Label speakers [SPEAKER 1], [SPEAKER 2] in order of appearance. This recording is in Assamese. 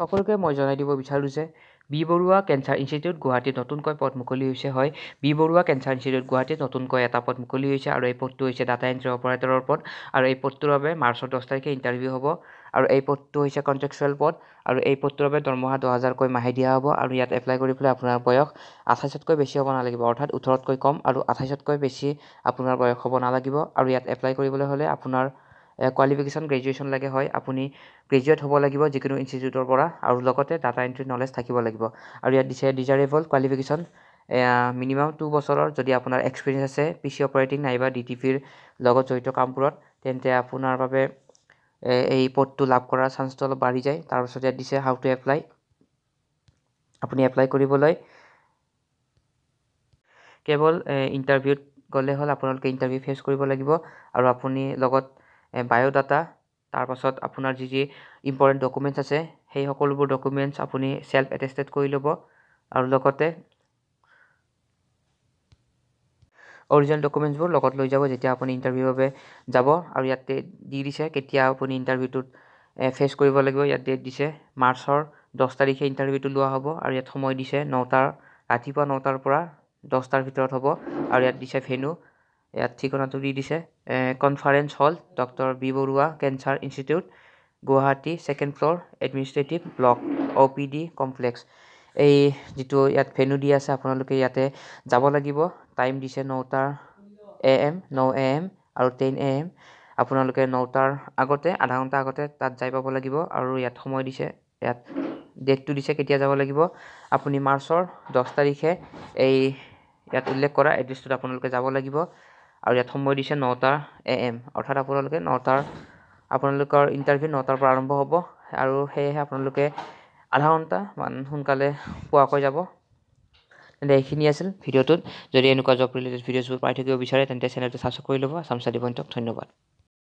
[SPEAKER 1] সকলোকে মই জনাই দিব বিচাৰোঁ যে বি বৰুৱা কেঞ্চাৰ ইনষ্টিটিউট গুৱাহাটীত নতুনকৈ পদ মুকলি হৈছে হয় বি বৰুৱা কেঞ্চাৰ ইনষ্টিটিউট গুৱাহাটীত নতুনকৈ এটা পদ মুকলি হৈছে আৰু এই পদটো হৈছে ডাটা এণ্ট্ৰি অপাৰেটৰৰ পদ আৰু এই পদটোৰ বাবে মাৰ্চৰ দহ তাৰিখে ইণ্টাৰভিউ হ'ব আৰু এই পদটো হৈছে কণ্ট্ৰেকচুৱেল পদ আৰু এই পদটোৰ বাবে দৰমহা দহ হাজাৰকৈ মাহে দিয়া হ'ব আৰু ইয়াত এপ্লাই কৰি পেলাই আপোনাৰ বয়স আঠাইছতকৈ বেছি হ'ব নালাগিব অৰ্থাৎ ওঠৰতকৈ কম আৰু আঠাইছতকৈ বেছি আপোনাৰ বয়স হ'ব নালাগিব আৰু ইয়াত এপ্লাই কৰিবলৈ হ'লে আপোনাৰ কোৱালিফিকেশ্যন গ্ৰেজুৱেশ্যন লাগে হয় আপুনি গ্ৰেজুৱেট হ'ব লাগিব যিকোনো ইনষ্টিটিউটৰ পৰা আৰু লগতে ডাটা এণ্ট্ৰি নলেজ থাকিব লাগিব আৰু ইয়াত দিছে ডিজাৰেবল কোৱালিফিকেশ্যন মিনিমাম টু বছৰৰ যদি আপোনাৰ এক্সপিৰিয়েঞ্চ আছে পি চি অপাৰেটিং নাইবা ডি টি পিৰ লগত জড়িত কামবোৰত তেন্তে আপোনাৰ বাবে এই পদটো লাভ কৰাৰ চান্সটো অলপ বাঢ়ি যায় তাৰপিছত ইয়াত দিছে হাউ টু এপ্লাই আপুনি এপ্লাই কৰিবলৈ কেৱল ইণ্টাৰভিউত গ'লে হ'ল আপোনালোকে ইণ্টাৰভিউ ফেচ কৰিব লাগিব আৰু আপুনি লগত বায়'ডাটা তাৰপাছত আপোনাৰ যি যি ইম্পৰ্টেণ্ট ডকুমেণ্টছ আছে সেই সকলোবোৰ ডকুমেণ্টছ আপুনি চেল্ফ এটেষ্টেড কৰি ল'ব আৰু লগতে অৰিজিনেল ডকুমেণ্টছবোৰ লগত লৈ যাব যেতিয়া আপুনি ইণ্টাৰভিউৰ বাবে যাব আৰু ইয়াতে দি দিছে কেতিয়া আপুনি ইণ্টাৰভিউটোত ফেচ কৰিব লাগিব ইয়াত ডেট দিছে মাৰ্চৰ দহ তাৰিখে ইণ্টাৰভিউটো লোৱা হ'ব আৰু ইয়াত সময় দিছে নটাৰ ৰাতিপুৱা নটাৰ পৰা দহটাৰ ভিতৰত হ'ব আৰু ইয়াত দিছে ভেনু ইয়াত ঠিকনাটো দি দিছে conference hall doctor B Barua cancer institute Guwahati second floor administrative block O' P D complex এই যিটো ইয়াত ভেনু দি আছে আপোনালোকে ইয়াতে যাব লাগিব টাইম দিছে নটাৰ এ এম ন এ এম আৰু টেন এ এম আপোনালোকে নটাৰ আগতে আধা ঘণ্টা আগতে তাত যাই পাব লাগিব আৰু ইয়াত সময় দিছে ইয়াত ডেটটো দিছে কেতিয়া যাব লাগিব আপুনি মাৰ্চৰ দহ তাৰিখে এই ইয়াত উল্লেখ কৰা এড্ৰেছটোত আপোনালোকে যাব লাগিব আৰু ইয়াত সময় দিছে নটা এ এম অৰ্থাৎ আপোনালোকে নটাৰ আপোনালোকৰ ইণ্টাৰভিউ নটাৰ পৰা আৰম্ভ হ'ব আৰু সেয়েহে আপোনালোকে আধা ঘণ্টামান সোনকালে পোৱাকৈ যাব তেন্তে এইখিনি আছিল ভিডিঅ'টোত যদি এনেকুৱা জব ৰিলেটেড ভিডিঅ'চবোৰ পাই থাকিব বিচাৰে তেন্তে চেনেলটো ছাবস্ক্ৰাইব কৰি ল'ব চামচাদি পইণ্টক ধন্যবাদ